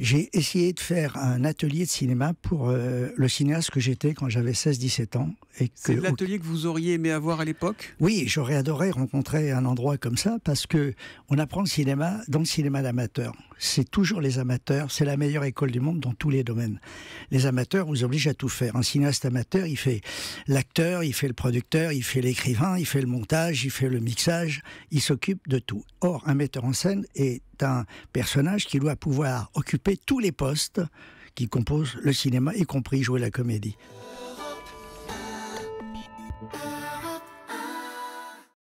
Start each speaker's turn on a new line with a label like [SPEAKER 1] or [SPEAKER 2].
[SPEAKER 1] J'ai essayé de faire un atelier de cinéma pour euh, le cinéaste que j'étais quand j'avais 16-17 ans. C'est l'atelier que vous auriez aimé avoir à l'époque Oui, j'aurais adoré rencontrer un endroit comme ça parce que on apprend le cinéma dans le cinéma d'amateurs. C'est toujours les amateurs, c'est la meilleure école du monde dans tous les domaines. Les amateurs vous obligent à tout faire. Un cinéaste amateur, il fait l'acteur, il fait le producteur, il fait l'écrivain, il fait le montage, il fait le mixage, il s'occupe de tout. Or, un metteur en scène est c'est un personnage qui doit pouvoir occuper tous les postes qui composent le cinéma, y compris jouer la comédie.